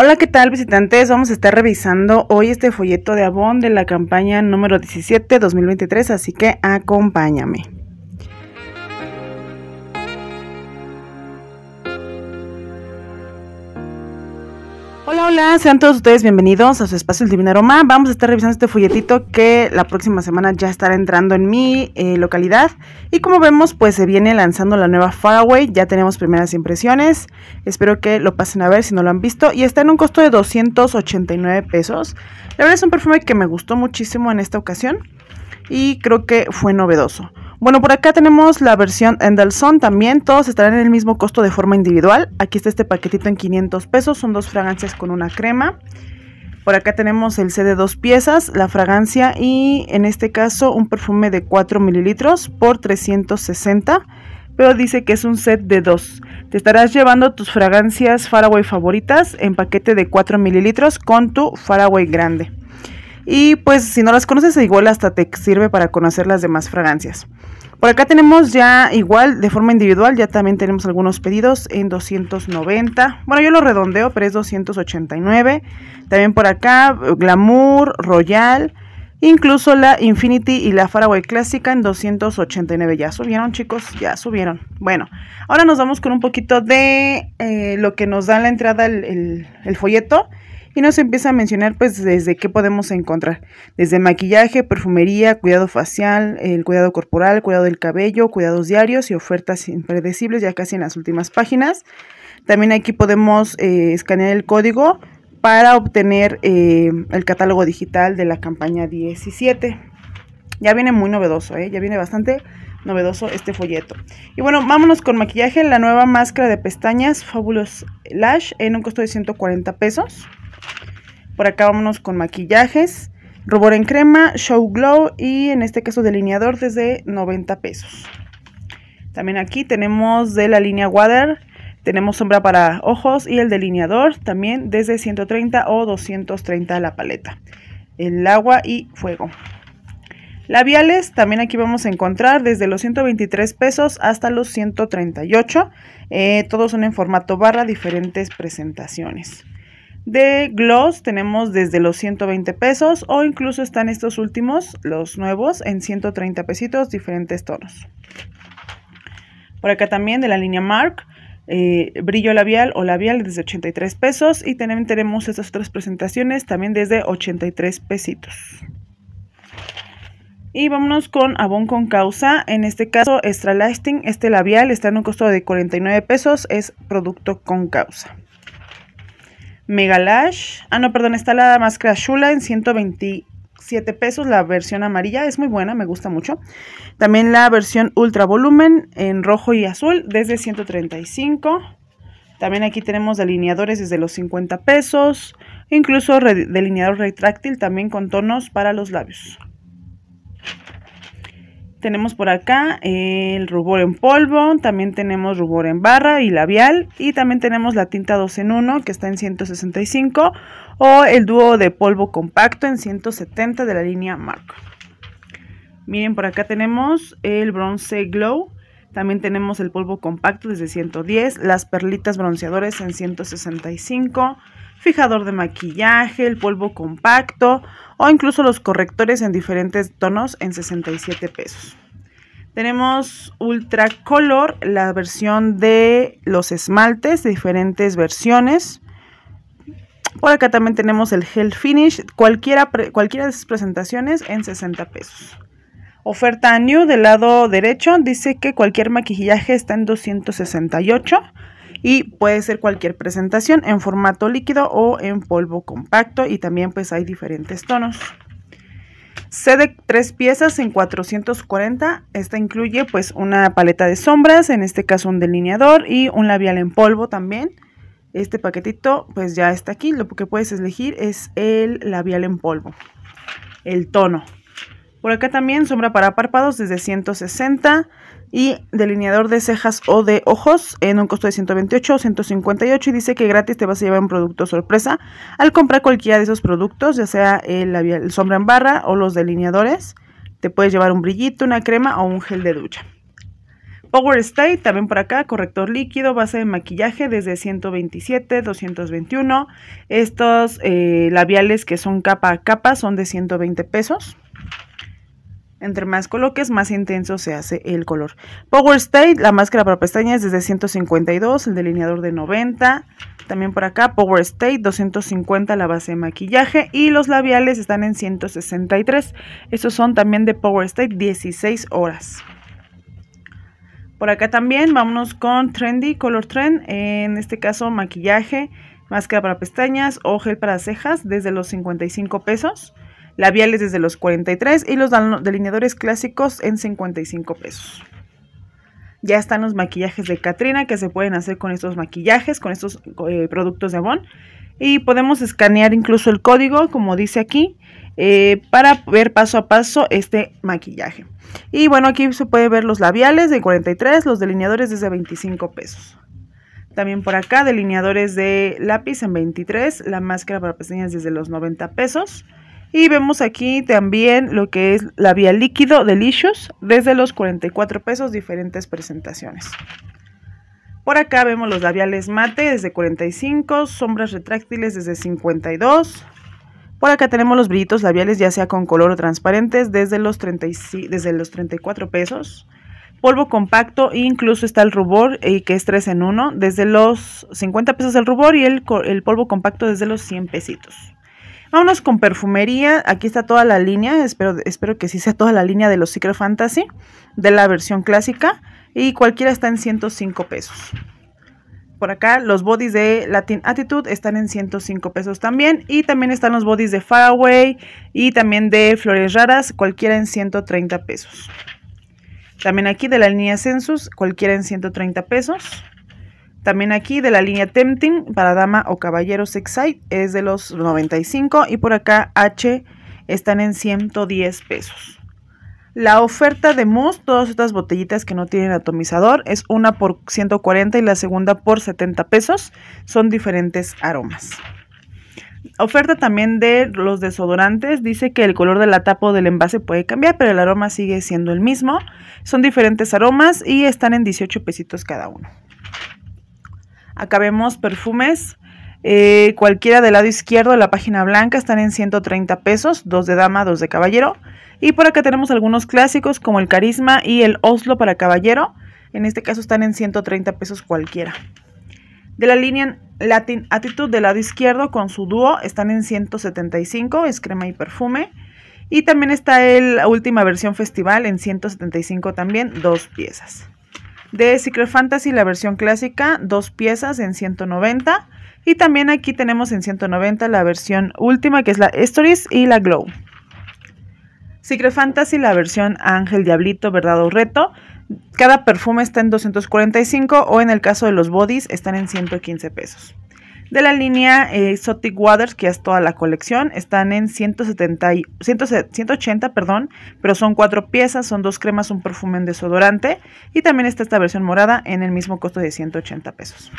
Hola, ¿qué tal visitantes? Vamos a estar revisando hoy este folleto de Avon de la campaña número 17-2023, así que acompáñame. Hola, hola, sean todos ustedes bienvenidos a su espacio El Ma. Vamos a estar revisando este folletito que la próxima semana ya estará entrando en mi eh, localidad. Y como vemos, pues se viene lanzando la nueva Faraway. Ya tenemos primeras impresiones. Espero que lo pasen a ver si no lo han visto. Y está en un costo de 289 pesos. La verdad es un perfume que me gustó muchísimo en esta ocasión. Y creo que fue novedoso. Bueno, por acá tenemos la versión Endelson también. Todos estarán en el mismo costo de forma individual. Aquí está este paquetito en 500 pesos. Son dos fragancias con una crema. Por acá tenemos el set de dos piezas, la fragancia y en este caso un perfume de 4 mililitros por 360 pero dice que es un set de dos. Te estarás llevando tus fragancias Faraway favoritas en paquete de 4 mililitros con tu Faraway grande. Y pues si no las conoces, igual hasta te sirve para conocer las demás fragancias. Por acá tenemos ya igual de forma individual, ya también tenemos algunos pedidos en 290. Bueno, yo lo redondeo, pero es 289. También por acá Glamour, Royal, incluso la Infinity y la Faraway Clásica en 289. Ya subieron, chicos, ya subieron. Bueno, ahora nos vamos con un poquito de eh, lo que nos da la entrada el folleto y nos empieza a mencionar pues desde qué podemos encontrar, desde maquillaje, perfumería, cuidado facial, el cuidado corporal, cuidado del cabello, cuidados diarios y ofertas impredecibles ya casi en las últimas páginas. También aquí podemos eh, escanear el código para obtener eh, el catálogo digital de la campaña 17. Ya viene muy novedoso, ¿eh? ya viene bastante novedoso este folleto. Y bueno, vámonos con maquillaje, la nueva máscara de pestañas Fabulous Lash en un costo de 140 pesos. Por acá vámonos con maquillajes. Rubor en crema, Show Glow y en este caso delineador desde 90 pesos. También aquí tenemos de la línea Water, tenemos sombra para ojos y el delineador también desde 130 o 230 la paleta. El agua y fuego. Labiales, también aquí vamos a encontrar desde los 123 pesos hasta los 138. Eh, todos son en formato barra, diferentes presentaciones. De gloss tenemos desde los 120 pesos o incluso están estos últimos, los nuevos, en 130 pesitos, diferentes tonos. Por acá también de la línea Mark, eh, brillo labial o labial desde 83 pesos y también tenemos estas otras presentaciones también desde 83 pesitos. Y vámonos con Abón con causa, en este caso Extra Lasting, este labial está en un costo de 49 pesos, es producto con causa. Megalash. Ah, no, perdón, está la máscara Shula en 127 pesos, la versión amarilla. Es muy buena, me gusta mucho. También la versión Ultra Volumen en rojo y azul desde 135. También aquí tenemos delineadores desde los 50 pesos. Incluso delineador retráctil también con tonos para los labios. Tenemos por acá eh, el rubor en polvo, también tenemos rubor en barra y labial y también tenemos la tinta 2 en 1 que está en 165 o el dúo de polvo compacto en 170 de la línea Marco. Miren, por acá tenemos el bronce glow, también tenemos el polvo compacto desde 110, las perlitas bronceadores en 165 fijador de maquillaje, el polvo compacto o incluso los correctores en diferentes tonos en 67 pesos. Tenemos Ultra Color, la versión de los esmaltes, diferentes versiones. Por acá también tenemos el Gel Finish, cualquiera, cualquiera de sus presentaciones en 60 pesos. Oferta New del lado derecho dice que cualquier maquillaje está en 268 y puede ser cualquier presentación en formato líquido o en polvo compacto y también pues hay diferentes tonos. sede de tres piezas en 440. Esta incluye pues una paleta de sombras, en este caso un delineador y un labial en polvo también. Este paquetito pues ya está aquí. Lo que puedes elegir es el labial en polvo, el tono. Por acá también sombra para párpados desde 160 y delineador de cejas o de ojos en un costo de 128 o 158 y dice que gratis te vas a llevar un producto sorpresa al comprar cualquiera de esos productos, ya sea el, sombra en barra o los delineadores. Te puedes llevar un brillito, una crema o un gel de ducha. Power State también por acá, corrector líquido, base de maquillaje desde 127, 221. Estos eh, labiales que son capa a capa son de 120 pesos. Entre más coloques, más intenso se hace el color. Power State, la máscara para pestañas desde 152, el delineador de 90. También por acá, Power State 250, la base de maquillaje. Y los labiales están en 163. Estos son también de Power State 16 horas. Por acá también vámonos con Trendy Color Trend. En este caso, maquillaje, máscara para pestañas o gel para cejas desde los 55 pesos labiales desde los 43 y los delineadores clásicos en 55 pesos. Ya están los maquillajes de Katrina que se pueden hacer con estos maquillajes, con estos eh, productos de Avon. Y podemos escanear incluso el código, como dice aquí, eh, para ver paso a paso este maquillaje. Y bueno, aquí se puede ver los labiales de 43, los delineadores desde 25 pesos. También por acá, delineadores de lápiz en 23, la máscara para pestañas desde los 90 pesos. Y vemos aquí también lo que es la vía líquido Delicious, desde los 44 pesos, diferentes presentaciones. Por acá vemos los labiales mate desde 45, sombras retráctiles desde 52. Por acá tenemos los brillitos labiales ya sea con color o transparentes desde los, desde los 34 pesos. Polvo compacto, incluso está el rubor y eh, que es 3 en 1, desde los 50 pesos el rubor y el, el polvo compacto desde los 100 pesitos. Vámonos con perfumería. Aquí está toda la línea. Espero, espero que sí sea toda la línea de los Secret Fantasy, de la versión clásica. Y cualquiera está en 105 pesos. Por acá los bodies de Latin Attitude están en 105 pesos también. Y también están los bodies de Faraway y también de Flores Raras, cualquiera en 130 pesos. También aquí de la línea Census, cualquiera en 130 pesos. También aquí de la línea Tempting para dama o caballeros Excite es de los 95 y por acá H están en 110 pesos. La oferta de mousse, todas estas botellitas que no tienen atomizador, es una por 140 y la segunda por 70 pesos. Son diferentes aromas. Oferta también de los desodorantes. Dice que el color de la tapa o del envase puede cambiar, pero el aroma sigue siendo el mismo. Son diferentes aromas y están en 18 pesitos cada uno. Acá vemos perfumes. Eh, cualquiera del lado izquierdo de la página blanca están en 130 pesos, dos de dama, dos de caballero. Y por acá tenemos algunos clásicos como el Carisma y el Oslo para caballero. En este caso están en 130 pesos cualquiera. De la línea Latin Attitude del lado izquierdo con su dúo están en 175, es crema y perfume. Y también está la última versión festival en 175 también, dos piezas de Secret Fantasy, la versión clásica, dos piezas en 190. Y también aquí tenemos en 190 la versión última, que es la Stories y la Glow. Secret Fantasy, la versión Ángel, Diablito, Verdad o Reto. Cada perfume está en 245 o en el caso de los bodies están en 115 pesos de la línea eh, Exotic Waters, que es toda la colección. Están en 180, perdón, pero son cuatro piezas, son dos cremas, un perfume, un desodorante. Y también está esta versión morada en el mismo costo de 180 pesos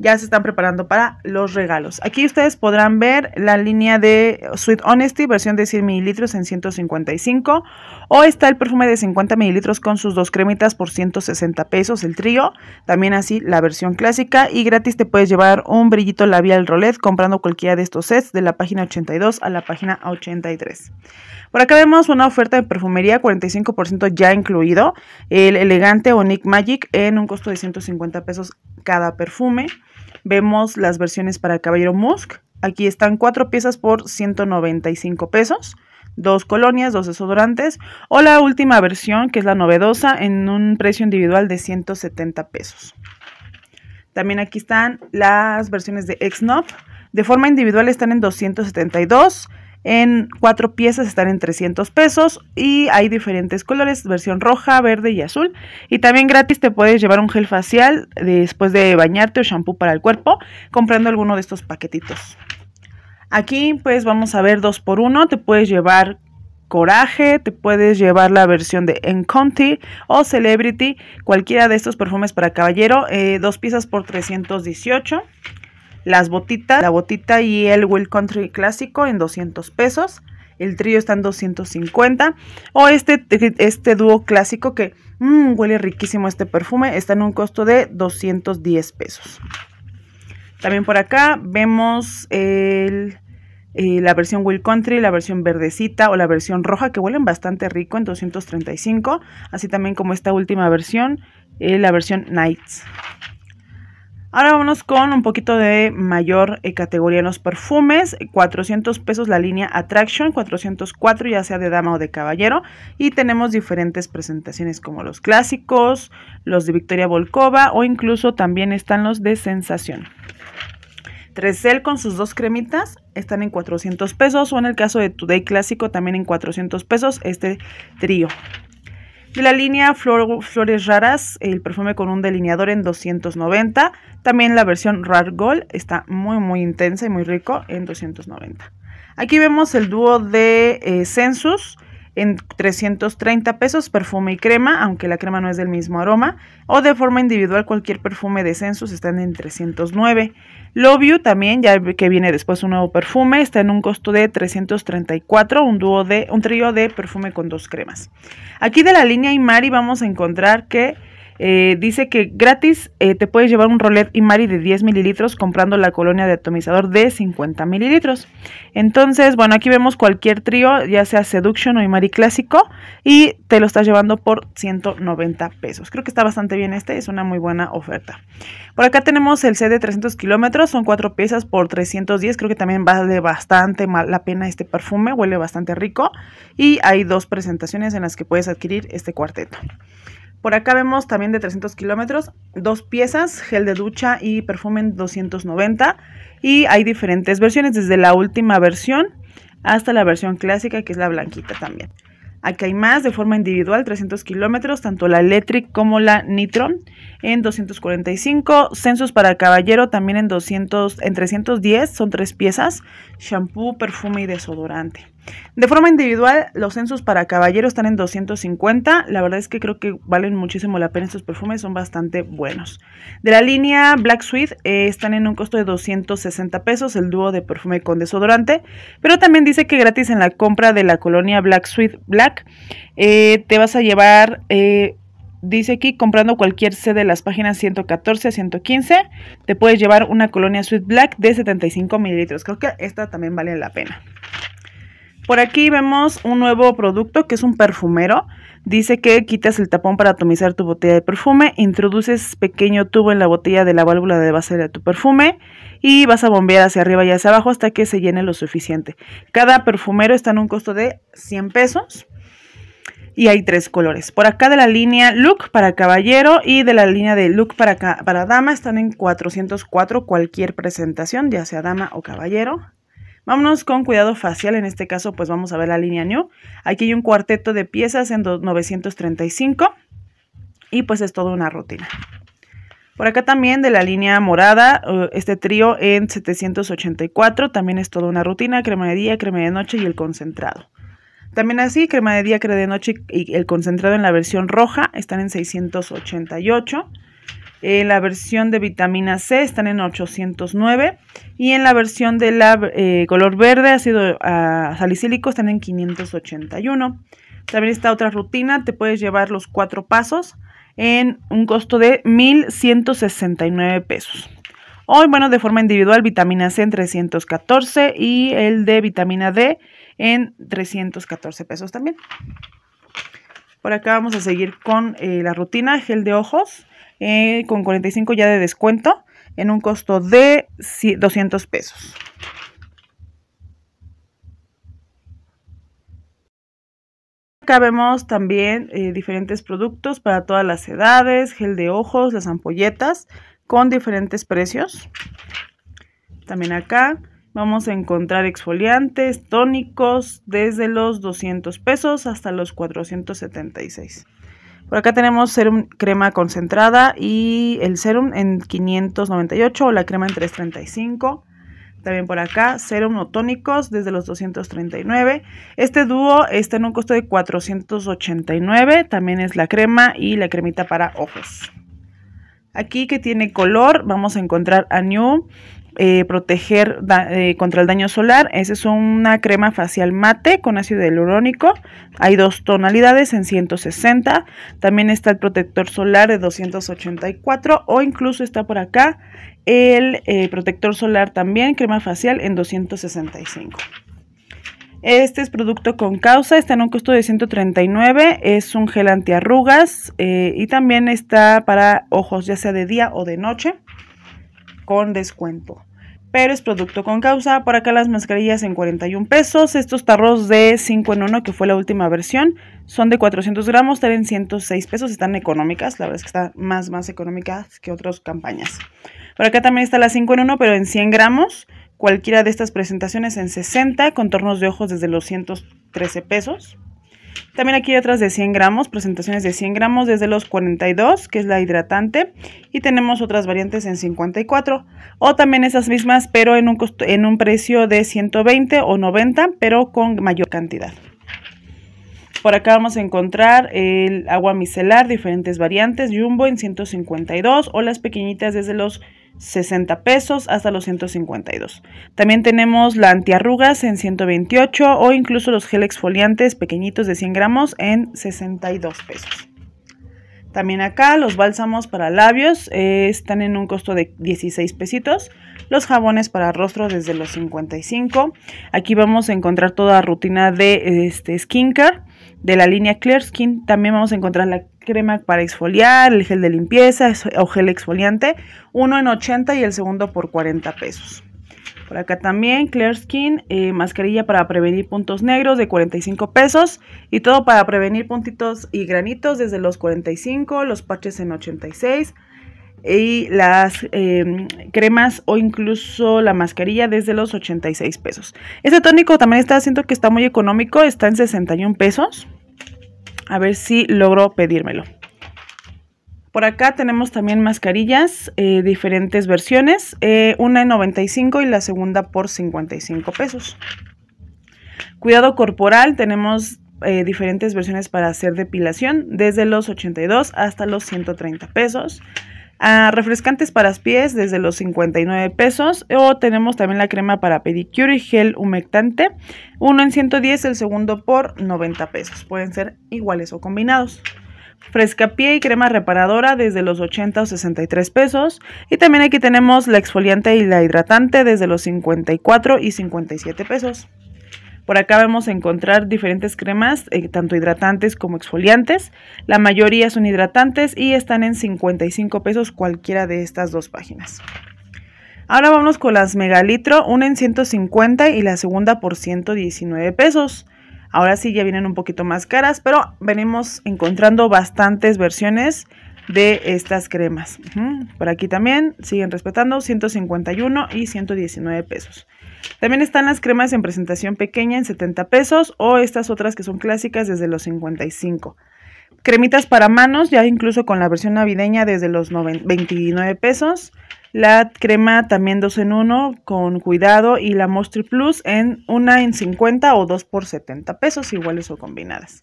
ya se están preparando para los regalos. Aquí ustedes podrán ver la línea de Sweet Honesty, versión de 100 mililitros en 155. O está el perfume de 50 mililitros con sus dos cremitas por 160 pesos, el trío. También así la versión clásica. Y gratis te puedes llevar un brillito labial rolet comprando cualquiera de estos sets de la página 82 a la página 83. Por acá vemos una oferta de perfumería, 45% ya incluido. El elegante Nick Magic en un costo de 150 pesos cada perfume vemos las versiones para Caballero Musk. Aquí están cuatro piezas por 195 pesos, dos colonias, dos desodorantes o la última versión que es la novedosa en un precio individual de 170 pesos. También aquí están las versiones de Exnov. De forma individual están en 272 en cuatro piezas están en 300 pesos y hay diferentes colores, versión roja, verde y azul. Y también gratis te puedes llevar un gel facial después de bañarte o shampoo para el cuerpo comprando alguno de estos paquetitos. Aquí pues vamos a ver dos por uno, te puedes llevar Coraje, te puedes llevar la versión de Enconti o Celebrity, cualquiera de estos perfumes para caballero, eh, dos piezas por 318. Las botitas, la botita y el Will Country clásico en 200 pesos. El trío está en 250. O este, este dúo clásico que mm, huele riquísimo este perfume. Está en un costo de 210 pesos. También por acá vemos eh, la versión Will Country, la versión verdecita o la versión roja que huelen bastante rico en 235. Así también como esta última versión, eh, la versión Nights. Ahora vámonos con un poquito de mayor eh, categoría en los perfumes. 400 pesos la línea Attraction, 404 ya sea de dama o de caballero. Y tenemos diferentes presentaciones como los clásicos, los de Victoria Volkova o incluso también están los de Sensación. Tresel con sus dos cremitas están en 400 pesos o en el caso de Today Clásico también en 400 pesos este trío. De la línea Flores Raras, el perfume con un delineador en 290. También la versión Rare Gold está muy muy intensa y muy rico en 290. Aquí vemos el dúo de Census eh, en 330 pesos perfume y crema, aunque la crema no es del mismo aroma, o de forma individual cualquier perfume de Census están en 309. Love You también, ya que viene después un nuevo perfume, está en un costo de 334, un dúo de un trío de perfume con dos cremas. Aquí de la línea Imari vamos a encontrar que eh, dice que gratis eh, te puedes llevar un rolet Imari de 10 mililitros comprando la colonia de atomizador de 50 mililitros. Entonces, bueno, aquí vemos cualquier trío, ya sea Seduction o Imari clásico, y te lo estás llevando por 190 pesos. Creo que está bastante bien este, es una muy buena oferta. Por acá tenemos el C de 300 kilómetros, son cuatro piezas por 310, creo que también vale bastante la pena este perfume, huele bastante rico y hay dos presentaciones en las que puedes adquirir este cuarteto. Por acá vemos también de 300 kilómetros, dos piezas, gel de ducha y perfume en 290. Y hay diferentes versiones, desde la última versión hasta la versión clásica, que es la blanquita también. Aquí hay más de forma individual, 300 kilómetros, tanto la Electric como la Nitron en 245. Censos para caballero también en, 200, en 310, son tres piezas. Shampoo, perfume y desodorante. De forma individual, los censos para caballero están en 250. La verdad es que creo que valen muchísimo la pena estos perfumes, son bastante buenos. De la línea Black Sweet eh, están en un costo de 260 pesos el dúo de perfume con desodorante, pero también dice que gratis en la compra de la colonia Black Sweet Black eh, te vas a llevar... Eh, dice aquí, comprando cualquier C de las páginas 114 a 115, te puedes llevar una colonia Sweet Black de 75 mililitros. Creo que esta también vale la pena. Por aquí vemos un nuevo producto que es un perfumero. Dice que quitas el tapón para atomizar tu botella de perfume, introduces pequeño tubo en la botella de la válvula de base de tu perfume y vas a bombear hacia arriba y hacia abajo hasta que se llene lo suficiente. Cada perfumero está en un costo de 100 pesos y hay tres colores. Por acá de la línea look para caballero y de la línea de look para, para dama están en 404 cualquier presentación, ya sea dama o caballero. Vámonos con cuidado facial, en este caso pues vamos a ver la línea New. Aquí hay un cuarteto de piezas en 935 y pues es toda una rutina. Por acá también de la línea morada, eh, este trío en 784, también es toda una rutina, crema de día, crema de noche y el concentrado. También así, crema de día, crema de noche y el concentrado en la versión roja están en 688. En eh, la versión de vitamina C están en 809 y en la versión de la, eh, color verde ácido ah, salicílico están en 581. También está otra rutina, te puedes llevar los cuatro pasos en un costo de 1.169 pesos. Hoy, bueno, de forma individual, vitamina C en 314 y el de vitamina D en 314 pesos también. Por acá vamos a seguir con eh, la rutina gel de ojos. Eh, con 45 ya de descuento en un costo de 200 pesos. Acá vemos también eh, diferentes productos para todas las edades, gel de ojos, las ampolletas con diferentes precios. También acá vamos a encontrar exfoliantes, tónicos, desde los 200 pesos hasta los 476. Por acá tenemos serum crema concentrada y el serum en 598 o la crema en 335. También por acá, serum o tónicos desde los 239. Este dúo está en un costo de 489. También es la crema y la cremita para ojos. Aquí que tiene color, vamos a encontrar a New, eh, proteger eh, contra el daño solar. Esa es una crema facial mate con ácido hialurónico. Hay dos tonalidades en 160. También está el protector solar de 284 o incluso está por acá el eh, protector solar también, crema facial en 265. Este es producto con causa, está en un costo de 139, es un gel antiarrugas y también está para ojos ya sea de día o de noche con descuento. Pero es producto con causa. Por acá las mascarillas en 41 pesos. Estos tarros de 5 en 1, que fue la última versión, son de 400 gramos, están en 106 pesos. Están económicas. La verdad es que están más, más económicas que otras campañas. Por acá también está la 5 en 1, pero en 100 gramos. Cualquiera de estas presentaciones en 60. Contornos de ojos desde los 113 pesos. También aquí hay otras de 100 gramos, presentaciones de 100 gramos desde los 42, que es la hidratante, y tenemos otras variantes en 54, o también esas mismas, pero en un, en un precio de 120 o 90, pero con mayor cantidad. Por acá vamos a encontrar el agua micelar, diferentes variantes, jumbo en 152 o las pequeñitas desde los 60 pesos hasta los 152. También tenemos la antiarrugas en 128 o incluso los gel exfoliantes pequeñitos de 100 gramos en 62 pesos. También acá los bálsamos para labios eh, están en un costo de 16 pesitos. Los jabones para rostro desde los 55. Aquí vamos a encontrar toda la rutina de este, skincare de la línea Clear Skin. También vamos a encontrar la crema para exfoliar, el gel de limpieza o gel exfoliante, uno en 80 y el segundo por 40 pesos. Por acá también Clear Skin, eh, mascarilla para prevenir puntos negros de 45 pesos y todo para prevenir puntitos y granitos desde los 45, los parches en 86 y las em, cremas o incluso la mascarilla desde los 86 pesos. Este tónico también está, haciendo que está muy económico, está en 61 pesos. A ver si logro pedírmelo. Por acá tenemos también mascarillas, eh, diferentes versiones, eh, una en 95 y la segunda por 55 pesos. Cuidado corporal, tenemos eh, diferentes versiones para hacer depilación, desde los 82 hasta los 130 pesos refrescantes para pies desde los 59 pesos. O tenemos también la crema para pedicure y gel humectante. Uno en 110, el segundo por 90 pesos. Pueden ser iguales o combinados. fresca pie y crema reparadora desde los 80 o 63 pesos. Y también aquí tenemos la exfoliante y la hidratante desde los 54 y 57 pesos. Por acá vamos a encontrar diferentes cremas, eh, tanto hidratantes como exfoliantes. La mayoría son hidratantes y están en 55 pesos cualquiera de estas dos páginas. Ahora vamos con las megalitro, una en 150 y la segunda por 119 pesos. Ahora sí ya vienen un poquito más caras, pero venimos encontrando bastantes versiones de estas cremas. Por aquí también siguen respetando 151 y 119 pesos. También están las cremas en presentación pequeña en 70 pesos o estas otras que son clásicas desde los 55. Cremitas para manos, ya incluso con la versión navideña desde los 29 pesos. La crema también 2 en 1 con cuidado y la Mostri Plus en una en 50 o 2 por 70 pesos, iguales o combinadas.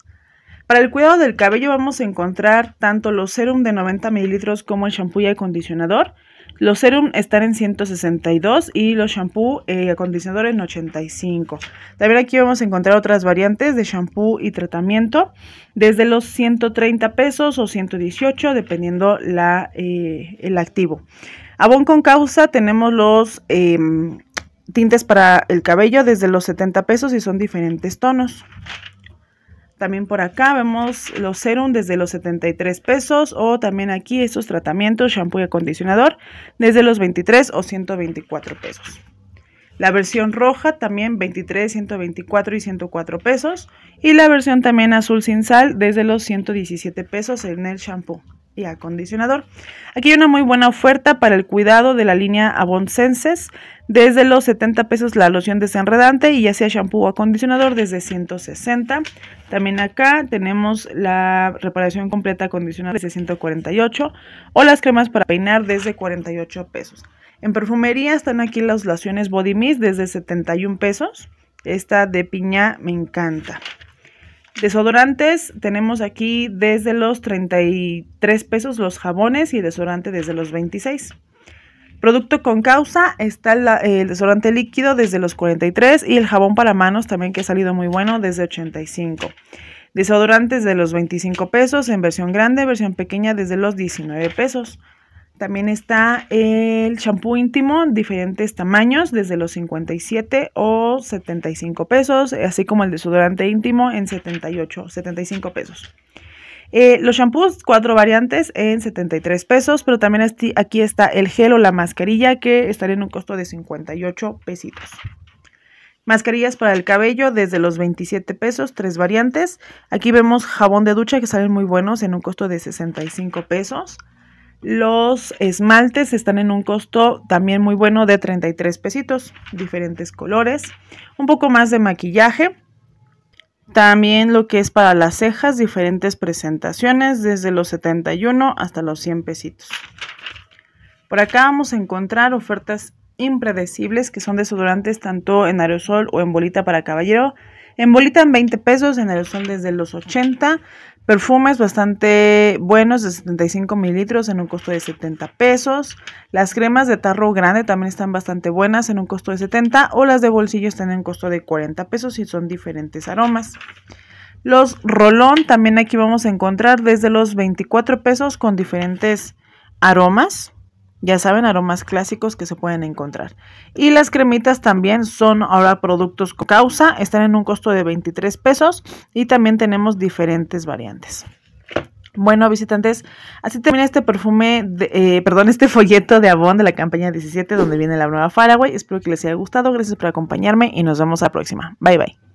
Para el cuidado del cabello vamos a encontrar tanto los serum de 90 mililitros como el shampoo y acondicionador. Los serums están en 162 y los shampoo eh, y eh, en 85. También aquí vamos a encontrar otras variantes de shampoo y tratamiento desde los 130 pesos o 118 dependiendo la, eh, el activo. Abón con causa tenemos los em, tintes para el cabello desde los 70 pesos y son diferentes tonos. También por acá vemos los serum desde los 73 pesos o también aquí estos tratamientos, shampoo y acondicionador desde los 23 o 124 pesos. La versión roja también 23, 124 y 104 pesos. Y la versión también azul sin sal desde los 117 pesos en el shampoo y acondicionador. Aquí hay una muy buena oferta para el cuidado de la línea Senses. desde los 70 pesos la loción desenredante y ya sea shampoo o acondicionador desde 160. También acá tenemos la reparación completa acondicionador desde 148 o las cremas para peinar desde 48 pesos. En perfumería están aquí las lociones Body Mist desde 71 pesos. Esta de piña me encanta. Desodorantes, tenemos aquí desde los 33 pesos los jabones y desodorante desde los 26. Producto con causa está el, desodorante líquido desde los 43 y el jabón para manos también que ha salido muy bueno desde 85. Desodorantes de los 25 pesos en versión grande, versión pequeña desde los 19 pesos. También está el champú íntimo diferentes tamaños, desde los 57 o 75 pesos, así como el desodorante íntimo en 78, 75 pesos. Eh, los shampoos, cuatro variantes en 73 pesos, pero también aquí está el gel o la mascarilla que estaría en un costo de 58 pesitos. Mascarillas para el cabello desde los 27 pesos, tres variantes. Aquí vemos jabón de ducha que salen muy buenos en un costo de 65 pesos. Los esmaltes están en un costo también muy bueno de 33 pesitos, diferentes colores, un poco más de maquillaje. También lo que es para las cejas, diferentes presentaciones, desde los 71 hasta los 100 pesitos. Por acá vamos a encontrar ofertas impredecibles que son desodorantes tanto en aerosol o en bolita para caballero. En bolita en 20 pesos, en aerosol desde los 80, Perfumes bastante buenos de 75 mililitros en un costo de 70 pesos. Las cremas de tarro grande también están bastante buenas en un costo de 70 o las de bolsillo están en un costo de 40 pesos y son diferentes aromas. Los rolón también aquí vamos a encontrar desde los 24 pesos con diferentes aromas. Ya saben, aromas clásicos que se pueden encontrar. Y las cremitas también son ahora productos con causa, están en un costo de 23 pesos y también tenemos diferentes variantes. Bueno, visitantes, así termina este perfume, eh, perdón, este folleto de Avon de la campaña 17, donde viene la nueva Faraway. Espero que les haya gustado. Gracias por acompañarme y nos vemos a la próxima. Bye, bye.